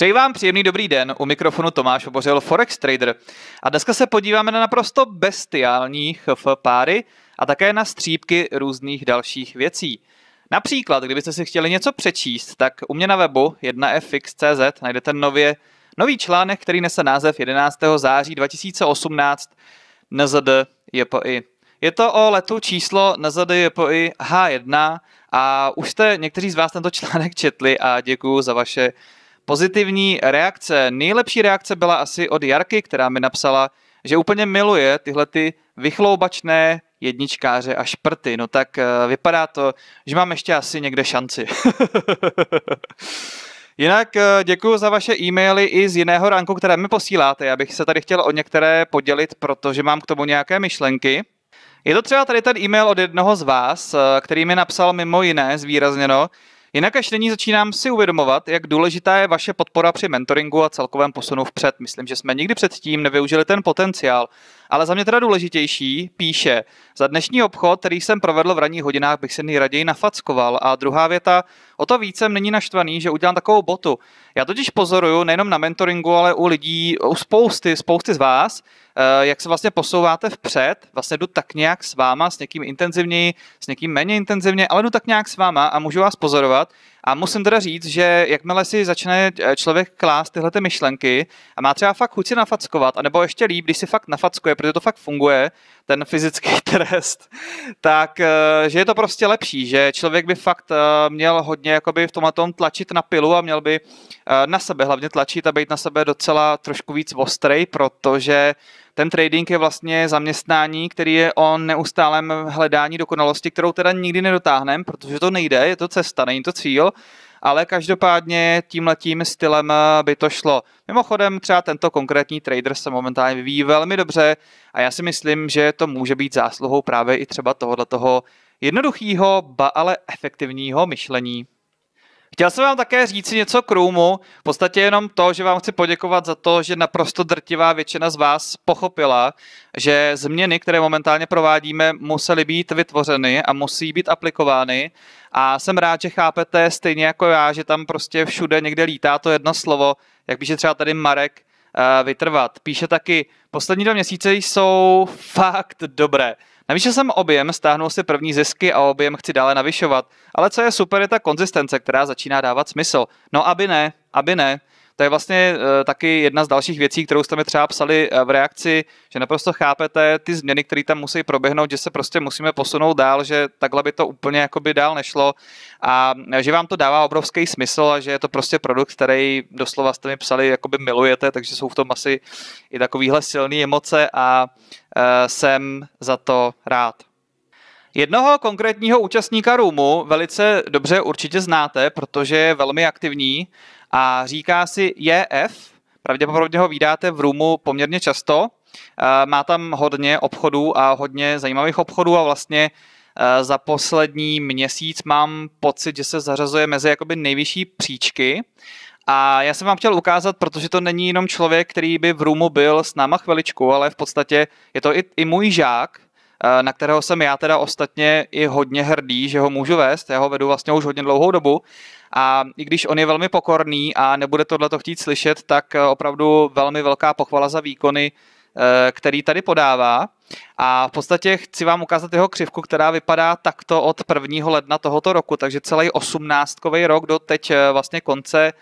Přeji vám příjemný dobrý den, u mikrofonu Tomáš Obořil Forex Trader a dneska se podíváme na naprosto bestiální HF páry a také na střípky různých dalších věcí. Například, kdybyste si chtěli něco přečíst, tak u mě na webu 1fx.cz najdete nově, nový článek, který nese název 11. září 2018 NZD JPI. Je to o letu číslo NZD JPI H1 a už jste někteří z vás tento článek četli a děkuji za vaše pozitivní reakce. Nejlepší reakce byla asi od Jarky, která mi napsala, že úplně miluje tyhle ty vychloubačné jedničkáře a šprty. No tak eh, vypadá to, že mám ještě asi někde šanci. Jinak eh, děkuji za vaše e-maily i z jiného ranku, které mi posíláte. Já bych se tady chtěl o některé podělit, protože mám k tomu nějaké myšlenky. Je to třeba tady ten e-mail od jednoho z vás, eh, který mi napsal mimo jiné zvýrazněno, Jinak až nyní začínám si uvědomovat, jak důležitá je vaše podpora při mentoringu a celkovém posunu vpřed. Myslím, že jsme nikdy předtím nevyužili ten potenciál. Ale za mě teda důležitější, píše, za dnešní obchod, který jsem provedl v ranních hodinách, bych se nejraději nafackoval. A druhá věta, o to více není naštvaný, že udělám takovou botu. Já totiž pozoruju nejenom na mentoringu, ale u lidí, u spousty, spousty z vás, eh, jak se vlastně posouváte vpřed, vlastně jdu tak nějak s váma, s někým intenzivněji, s někým méně intenzivně, ale jdu tak nějak s váma a můžu vás pozorovat, a musím teda říct, že jakmile si začne eh, člověk klást tyhle ty myšlenky a má třeba fakt chuť si nafackovat, anebo ještě líp, když si fakt nafackuje, protože to fakt funguje, ten fyzický trest, tak eh, že je to prostě lepší, že člověk by fakt eh, měl hodně jakoby v tomhle tom tlačit na pilu a měl by na sebe hlavně tlačit a být na sebe docela trošku víc ostrej, protože ten trading je vlastně zaměstnání, který je o neustálém hledání dokonalosti, kterou teda nikdy nedotáhneme, protože to nejde, je to cesta, není to cíl, ale každopádně tímhletím stylem by to šlo. Mimochodem třeba tento konkrétní trader se momentálně vyvíjí velmi dobře a já si myslím, že to může být zásluhou právě i třeba tohoto toho jednoduchého, ba ale efektivního myšlení. Chtěl jsem vám také říct něco k Roomu, v podstatě jenom to, že vám chci poděkovat za to, že naprosto drtivá většina z vás pochopila, že změny, které momentálně provádíme, musely být vytvořeny a musí být aplikovány a jsem rád, že chápete stejně jako já, že tam prostě všude někde lítá to jedno slovo, jak píše třeba tady Marek, eh, vytrvat. Píše taky, poslední dva měsíce jsou fakt dobré. Navýšil jsem objem, stáhnul si první zisky a objem chci dále navyšovat. Ale co je super, je ta konzistence, která začíná dávat smysl. No aby ne, aby ne. To je vlastně eh, taky jedna z dalších věcí, kterou jste mi třeba psali eh, v reakci, že naprosto chápete ty změny, které tam musí proběhnout, že se prostě musíme posunout dál, že takhle by to úplně jakoby dál nešlo a eh, že vám to dává obrovský smysl a že je to prostě produkt, který doslova jste mi psali, jakoby milujete, takže jsou v tom asi i takovýhle silné emoce a jsem za to rád. Jednoho konkrétního účastníka Roomu velice dobře určitě znáte, protože je velmi aktivní a říká si JF, pravděpodobně ho vydáte v Rumu poměrně často, eh, má tam hodně obchodů a hodně zajímavých obchodů a vlastně eh, za poslední měsíc mám pocit, že se zařazuje mezi jakoby nejvyšší příčky. A já jsem vám chtěl ukázat, protože to není jenom člověk, který by v Rumu byl s náma chviličku, ale v podstatě je to i, i můj žák, Eh, na kterého jsem já teda ostatně i hodně hrdý, že ho můžu vést. Já ho vedu vlastně už hodně dlouhou dobu a i když on je velmi pokorný a nebude tohle to chtít slyšet, tak eh, opravdu velmi velká pochvala za výkony, eh, který tady podává. A v podstatě chci vám ukázat jeho křivku, která vypadá takto od 1. ledna tohoto roku, takže celý osmnáctkový rok do teď vlastně konce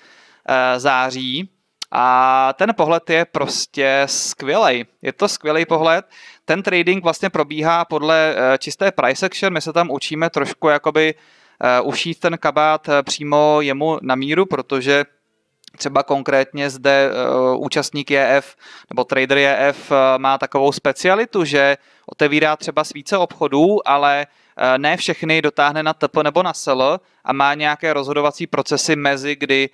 září. A ten pohled je prostě skvělý. Je to skvělý pohled. Ten trading vlastně probíhá podle eh, čisté price action. My se tam učíme trošku jakoby eh, ušít ten kabát eh, přímo jemu na míru, protože Třeba konkrétně zde uh, účastník JF nebo trader JF uh, eh, má takovou specialitu, že otevírá třeba více obchodů, ale uh, ne všechny dotáhne na TP nebo na SEL a má nějaké rozhodovací procesy mezi, kdy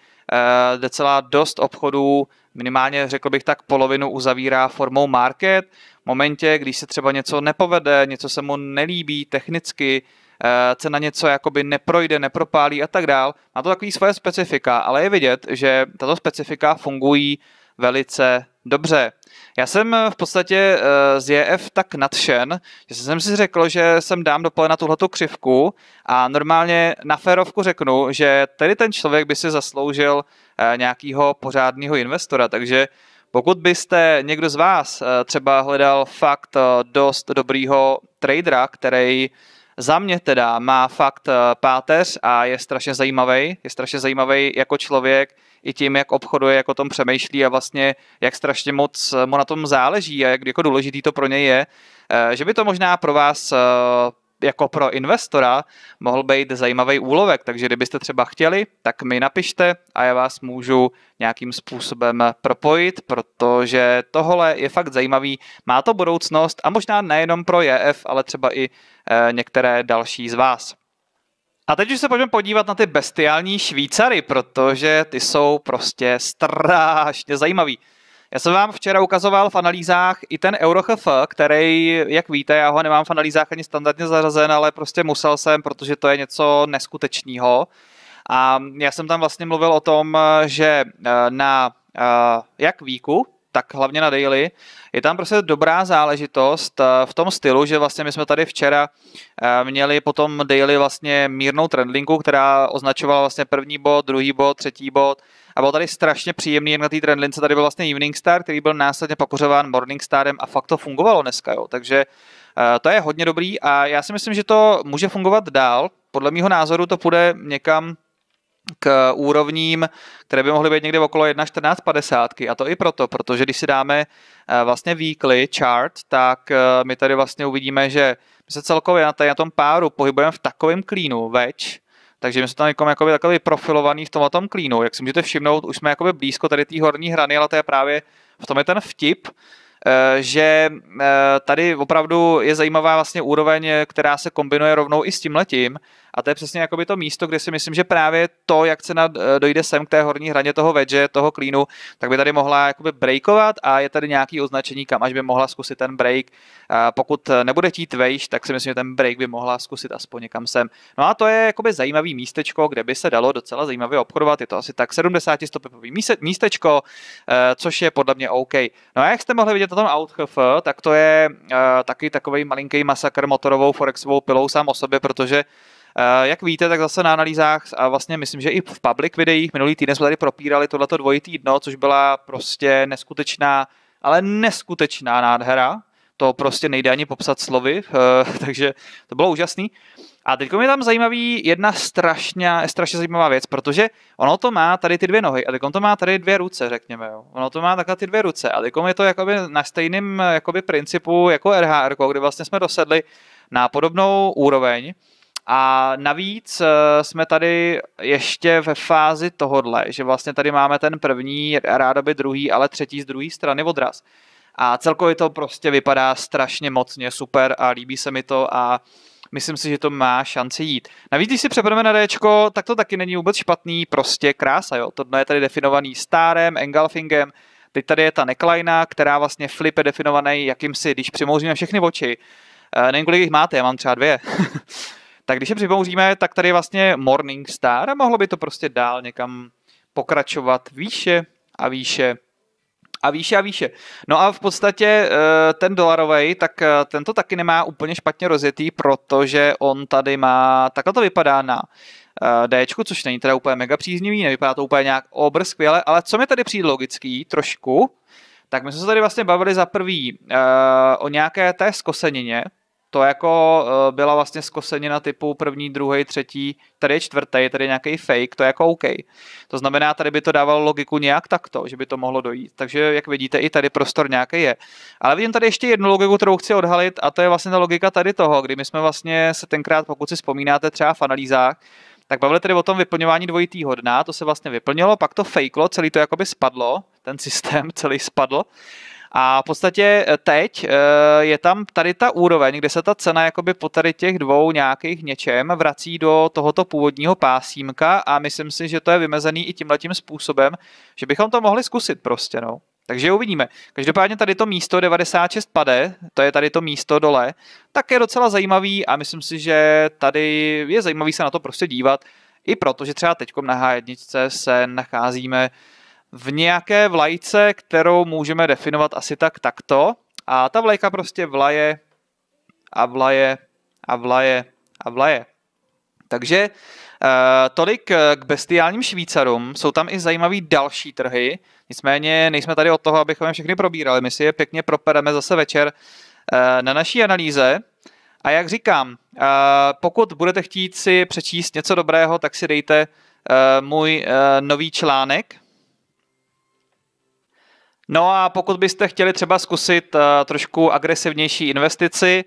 uh, celá dost obchodů, minimálně řekl bych tak polovinu uzavírá formou market. V momentě, když se třeba něco nepovede, něco se mu nelíbí technicky, cena eh, něco jakoby neprojde, nepropálí a tak dál. Má to takový svoje specifika, ale je vidět, že tato specifika fungují velice dobře. Já jsem v podstatě eh, z JF tak nadšen, že jsem si řekl, že jsem dám dopole na tuhletu křivku a normálně na férovku řeknu, že tady ten člověk by si zasloužil eh, nějakého pořádného investora, takže pokud byste někdo z vás třeba hledal fakt dost dobrýho tradera, který za mě teda má fakt eh, páteř a je strašně zajímavý. Je strašně zajímavý jako člověk i tím, jak obchoduje, jak o tom přemýšlí a vlastně jak strašně moc eh, mu na tom záleží a jak jako důležitý to pro něj je. Eh, že by to možná pro vás jako pro investora mohl být zajímavý úlovek, takže kdybyste třeba chtěli, tak mi napište a já vás můžu nějakým způsobem propojit, protože tohle je fakt zajímavý, má to budoucnost a možná nejenom pro JF, ale třeba i e, některé další z vás. A teď už se pojďme podívat na ty bestiální Švýcary, protože ty jsou prostě strašně zajímavý. Já jsem vám včera ukazoval v analýzách i ten EuroHF, který, jak víte, já ho nemám v analýzách ani standardně zařazen, ale prostě musel jsem, protože to je něco neskutečného. A já jsem tam vlastně mluvil o tom, že eh, na eh, jak výku tak hlavně na daily. Je tam prostě dobrá záležitost eh, v tom stylu, že vlastně my jsme tady včera eh, měli potom daily vlastně mírnou trendlinku, která označovala vlastně první bod, druhý bod, třetí bod a byl tady strašně příjemný, jen na té trendlince tady byl vlastně Evening Star, který byl následně papořován Morning Starem a fakt to fungovalo dneska, jo. takže eh, to je hodně dobrý a já si myslím, že to může fungovat dál. Podle mého názoru to půjde někam k úrovním, které by mohly být někde okolo 1.14.50. A to i proto, protože když si dáme eh, vlastně weekly chart, tak eh, my tady vlastně uvidíme, že my se celkově na, tady, na tom páru pohybujeme v takovém klínu več, takže my jsme tam někom jakoby takový profilovaný v tomhle tom klínu. Jak si můžete všimnout, už jsme jakoby blízko tady té horní hrany, ale to je právě v tom je ten vtip, eh, že tady opravdu je zajímavá vlastně úroveň, která se kombinuje rovnou i s tím letím, a to je přesně jakoby to místo, kde si myslím, že právě to, jak cena eh, dojde sem k té horní hraně toho wedge, toho klínu, tak by tady mohla jakoby breakovat a je tady nějaký označení, kam až by mohla zkusit ten break. Pokud eh, nebude tít vejš, tak si myslím, že ten break by mohla zkusit aspoň někam sem. No a to je jakoby zajímavý místečko, kde by se dalo docela zajímavě obchodovat. Je to asi tak 70 stopový místečko, eh, což je podle mě OK. No a jak jste mohli vidět na tom Outchf, tak to je taky takový malinký masakr motorovou forexovou pilou sám o sobě, protože Eh, jak víte, tak zase na analýzách a vlastně myslím, že i v public videích minulý týden jsme tady propírali tohleto dvojitý dno, což byla prostě neskutečná, ale neskutečná nádhera. To prostě nejde ani popsat slovy, eh, takže to bylo úžasný. A teď je tam zajímavý jedna strašně, strašně zajímavá věc, protože ono to má tady ty dvě nohy a teď to má tady dvě ruce, řekněme. Jo. Ono to má takhle ty dvě ruce a teď je to jakoby na stejném jakoby principu jako RHR, kde vlastně jsme dosedli na podobnou úroveň. A navíc eh, jsme tady ještě ve fázi tohodle, že vlastně tady máme ten první, rádoby druhý, ale třetí z druhé strany odraz. A celkově to prostě vypadá strašně mocně, super a líbí se mi to a myslím si, že to má šanci jít. Navíc, když si přepneme na D, tak to taky není vůbec špatný, prostě krása, jo. Tohle je tady definovaný stárem, engulfingem, teď tady je ta neklajna, která vlastně flip je definovaný jakýmsi, když přimouříme všechny oči. Eh, nevím, kolik jich máte, já mám třeba dvě. Tak když se připouříme, tak tady je vlastně Morningstar a mohlo by to prostě dál někam pokračovat výše a výše a výše a výše. No a v podstatě eh, ten dolarový, tak eh, tento taky nemá úplně špatně rozjetý, protože on tady má, takhle to vypadá na eh, D, což není teda úplně mega příznivý, nevypadá to úplně nějak obr skvěle, ale co mi tady přijde logický trošku, tak my jsme se tady vlastně bavili za prvý o nějaké té zkosenině, to jako eh, byla vlastně zkosenina typu první, druhý, třetí, tady je čtvrtý, tady je nějaký fake, to je jako OK. To znamená, tady by to dávalo logiku nějak takto, že by to mohlo dojít. Takže, jak vidíte, i tady prostor nějaký je. Ale vidím tady ještě jednu logiku, kterou chci odhalit, a to je vlastně ta logika tady toho, kdy my jsme vlastně se tenkrát, pokud si vzpomínáte třeba v analýzách, tak bavili tedy o tom vyplňování dvojitýho dna, to se vlastně vyplnilo, pak to fakelo, celý to jakoby spadlo, ten systém celý spadl a v podstatě eh, teď eh, je tam tady ta úroveň, kde se ta cena jakoby po tady těch dvou nějakých něčem vrací do tohoto původního pásímka a myslím si, že to je vymezený i tímhletím způsobem, že bychom to mohli zkusit prostě, no. Takže uvidíme. Každopádně tady to místo 96 pade, to je tady to místo dole, tak je docela zajímavý a myslím si, že tady je zajímavý se na to prostě dívat, i proto, že třeba teď na H1 se nacházíme v nějaké vlajce, kterou můžeme definovat asi tak takto. A ta vlajka prostě vlaje a vlaje a vlaje a vlaje. Takže eh, tolik k bestiálním Švýcarům. Jsou tam i zajímavý další trhy, nicméně nejsme tady od toho, abychom je všechny probírali. My si je pěkně propereme zase večer eh, na naší analýze. A jak říkám, eh, pokud budete chtít si přečíst něco dobrého, tak si dejte můj nový článek, No a pokud byste chtěli třeba zkusit eh, trošku agresivnější investici,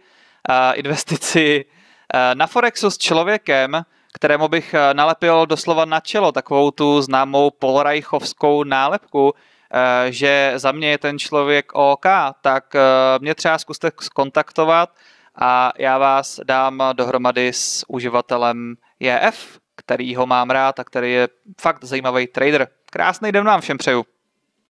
eh, investici eh, na Forexu s člověkem, kterému bych nalepil doslova na čelo takovou tu známou polrajchovskou nálepku, že za mě je ten člověk OK, tak mě třeba zkuste skontaktovat a já vás dám dohromady s uživatelem JF, který ho mám rád a který je fakt zajímavý trader. Krásný den vám všem přeju.